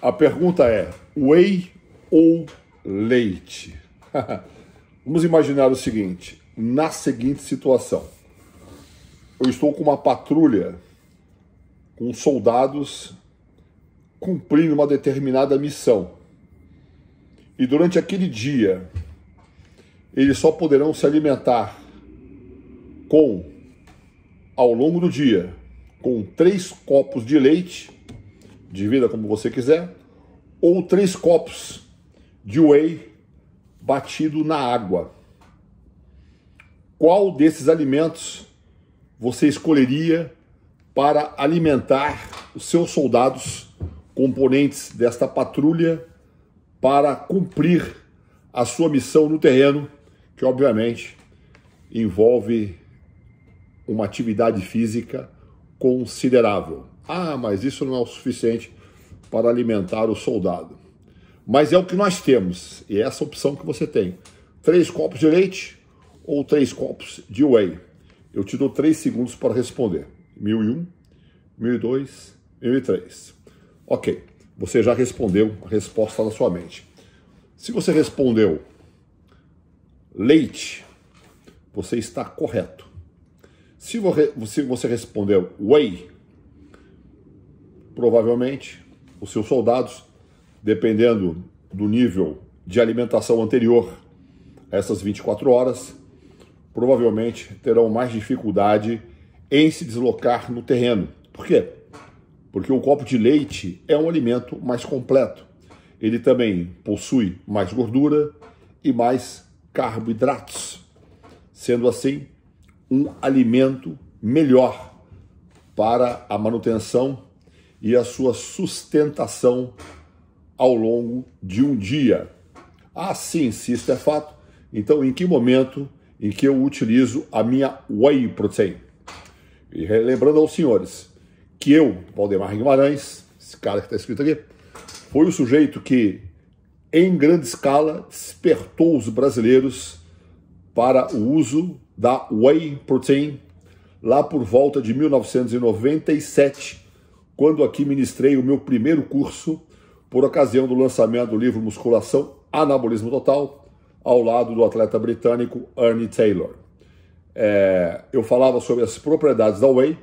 A pergunta é: whey ou leite? Vamos imaginar o seguinte: na seguinte situação, eu estou com uma patrulha com soldados cumprindo uma determinada missão. E durante aquele dia, eles só poderão se alimentar com, ao longo do dia, com três copos de leite divida como você quiser, ou três copos de whey batido na água. Qual desses alimentos você escolheria para alimentar os seus soldados, componentes desta patrulha, para cumprir a sua missão no terreno, que obviamente envolve uma atividade física considerável? Ah, mas isso não é o suficiente para alimentar o soldado. Mas é o que nós temos, e é essa opção que você tem. Três copos de leite ou três copos de whey? Eu te dou três segundos para responder. 1001, 1002, 1003. Ok, você já respondeu, a resposta na sua mente. Se você respondeu leite, você está correto. Se você respondeu whey, provavelmente, os seus soldados, dependendo do nível de alimentação anterior a essas 24 horas, provavelmente terão mais dificuldade em se deslocar no terreno. Por quê? Porque o copo de leite é um alimento mais completo. Ele também possui mais gordura e mais carboidratos, sendo assim um alimento melhor para a manutenção e a sua sustentação ao longo de um dia. Ah, sim, se isso é fato, então em que momento em que eu utilizo a minha whey protein? E relembrando aos senhores que eu, Valdemar Guimarães, esse cara que está escrito aqui, foi o sujeito que, em grande escala, despertou os brasileiros para o uso da whey protein lá por volta de 1997 quando aqui ministrei o meu primeiro curso por ocasião do lançamento do livro Musculação Anabolismo Total, ao lado do atleta britânico Ernie Taylor. É, eu falava sobre as propriedades da whey,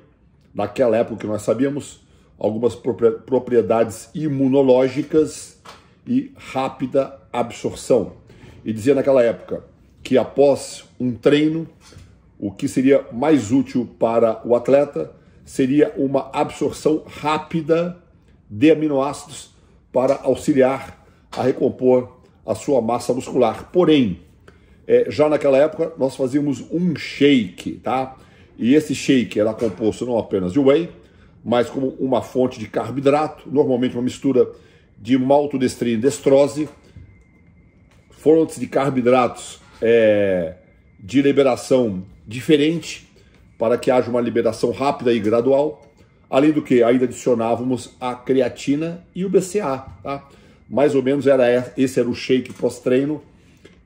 naquela época que nós sabíamos, algumas propriedades imunológicas e rápida absorção. E dizia naquela época que após um treino, o que seria mais útil para o atleta seria uma absorção rápida de aminoácidos para auxiliar a recompor a sua massa muscular. Porém, é, já naquela época nós fazíamos um shake, tá? E esse shake era composto não apenas de whey, mas como uma fonte de carboidrato, normalmente uma mistura de maltodextrina, e destrose, fontes de carboidratos é, de liberação diferente para que haja uma liberação rápida e gradual. Além do que, ainda adicionávamos a creatina e o BCA, tá? Mais ou menos era esse era o shake pós-treino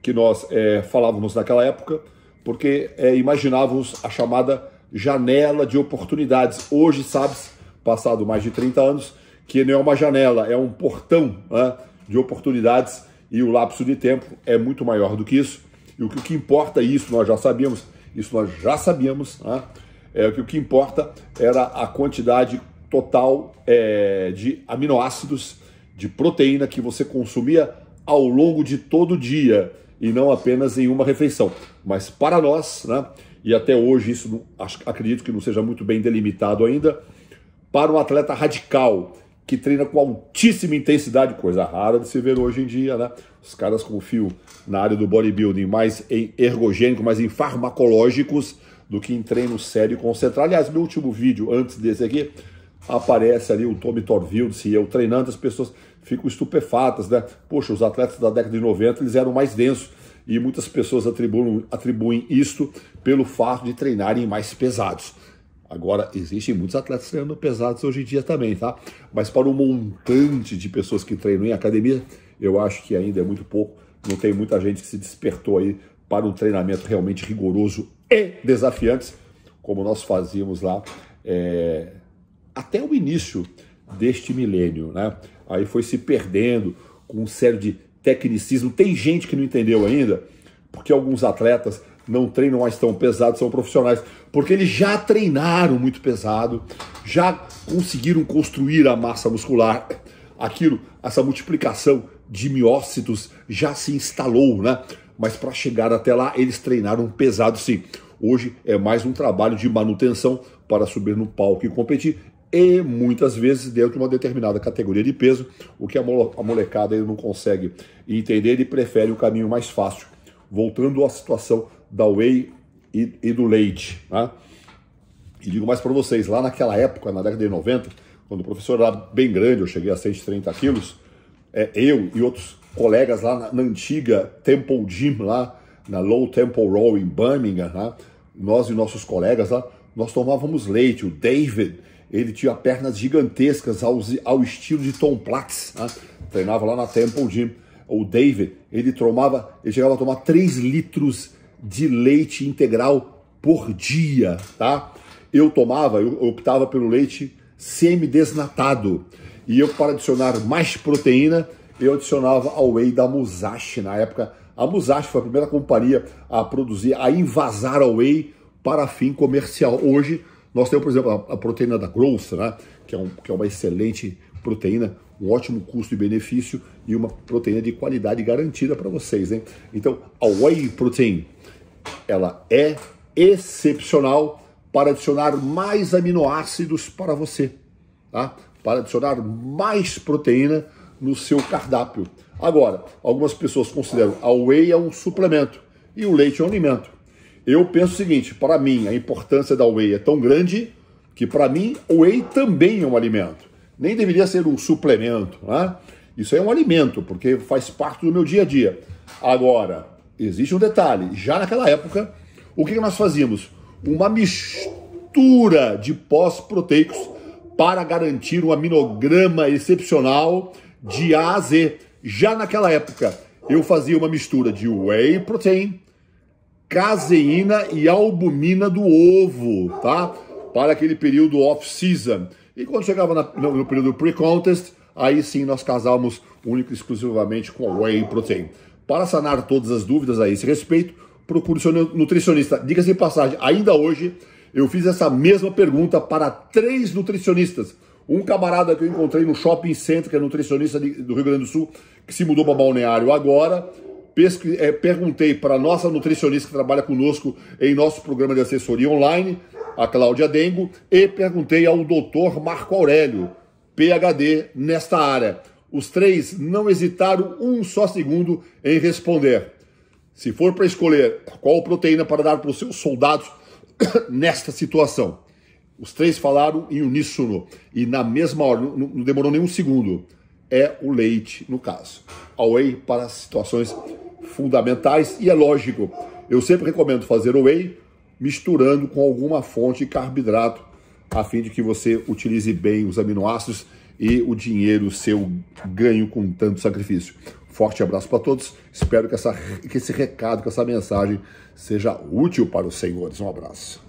que nós é, falávamos naquela época, porque é, imaginávamos a chamada janela de oportunidades. Hoje, sabes, passado mais de 30 anos, que não é uma janela, é um portão né, de oportunidades e o lapso de tempo é muito maior do que isso. E o que, o que importa é isso, nós já sabíamos, isso nós já sabíamos. Né? É, que o que importa era a quantidade total é, de aminoácidos, de proteína que você consumia ao longo de todo o dia e não apenas em uma refeição. Mas para nós, né, e até hoje isso acredito que não seja muito bem delimitado ainda, para um atleta radical que treina com altíssima intensidade, coisa rara de se ver hoje em dia, né? Os caras confiam na área do bodybuilding mais em ergogênico, mais em farmacológicos do que em treino sério e concentrado. Aliás, meu último vídeo, antes desse aqui, aparece ali o Tommy Torvilds e eu treinando, as pessoas ficam estupefatas, né? Poxa, os atletas da década de 90, eles eram mais densos e muitas pessoas atribuem, atribuem isto pelo fato de treinarem mais pesados. Agora, existem muitos atletas treinando pesados hoje em dia também, tá? Mas para um montante de pessoas que treinam em academia, eu acho que ainda é muito pouco. Não tem muita gente que se despertou aí para um treinamento realmente rigoroso e desafiante, como nós fazíamos lá é, até o início deste milênio, né? Aí foi se perdendo com um sério de tecnicismo. Tem gente que não entendeu ainda, porque alguns atletas não treinam mais tão pesado, são profissionais, porque eles já treinaram muito pesado, já conseguiram construir a massa muscular, aquilo, essa multiplicação de miócitos já se instalou, né? Mas para chegar até lá, eles treinaram pesado sim. Hoje é mais um trabalho de manutenção para subir no palco e competir e muitas vezes dentro de uma determinada categoria de peso, o que a molecada não consegue entender e prefere o caminho mais fácil. Voltando à situação da whey e, e do leite. Né? E digo mais para vocês, lá naquela época, na década de 90, quando o professor era bem grande, eu cheguei a 130 quilos, é, eu e outros colegas lá na, na, antiga Temple Gym, lá na Low Temple Row em Birmingham, né? nós e nossos colegas lá, nós tomávamos leite. O David, ele tinha pernas gigantescas ao, ao estilo de Tom Platz, né? treinava lá na Temple Gym. O David, ele tomava, ele chegava a tomar 3 litros de leite integral por dia, tá? Eu tomava, eu optava pelo leite semi-desnatado. E eu, para adicionar mais proteína, eu adicionava ao whey da Musashi. Na época, a Musashi foi a primeira companhia a produzir, a invasar ao whey para fim comercial. Hoje, nós temos, por exemplo, a, a proteína da Growth, né? que, é um, que é uma excelente proteína um ótimo custo e benefício e uma proteína de qualidade garantida para vocês, hein? Então, a whey protein, ela é excepcional para adicionar mais aminoácidos para você, tá? Para adicionar mais proteína no seu cardápio. Agora, algumas pessoas consideram a whey é um suplemento e o leite é um alimento. Eu penso o seguinte, para mim a importância da whey é tão grande que para mim o whey também é um alimento nem deveria ser um suplemento, né? Isso é um alimento, porque faz parte do meu dia a dia. Agora, existe um detalhe: já naquela época, o que nós fazíamos? Uma mistura de pós-proteicos para garantir um aminograma excepcional de A a Z. Já naquela época, eu fazia uma mistura de whey protein, caseína e albumina do ovo, tá? Para aquele período off-season. E quando chegava na, no, no período pre-contest, aí sim nós casávamos único e exclusivamente com whey protein. Para sanar todas as dúvidas a esse respeito, procure seu nutricionista. Diga-se de passagem, ainda hoje eu fiz essa mesma pergunta para três nutricionistas. Um camarada que eu encontrei no shopping center, que é nutricionista do Rio Grande do Sul, que se mudou para Balneário agora, pesqui, é, eh, perguntei para a nossa nutricionista que trabalha conosco em nosso programa de assessoria online, a Cláudia Dengo, e perguntei ao doutor Marco Aurélio, PHD, nesta área. Os três não hesitaram um só segundo em responder. Se for para escolher qual proteína para dar para os seus soldados nesta situação. Os três falaram em uníssono e na mesma hora, não, não demorou nem um segundo. É o leite, no caso. Away para situações fundamentais e é lógico. Eu sempre recomendo fazer o whey misturando com alguma fonte de carboidrato a fim de que você utilize bem os aminoácidos e o dinheiro seu ganho com tanto sacrifício. Forte abraço para todos. Espero que, essa, que esse recado, que essa mensagem seja útil para os senhores. Um abraço.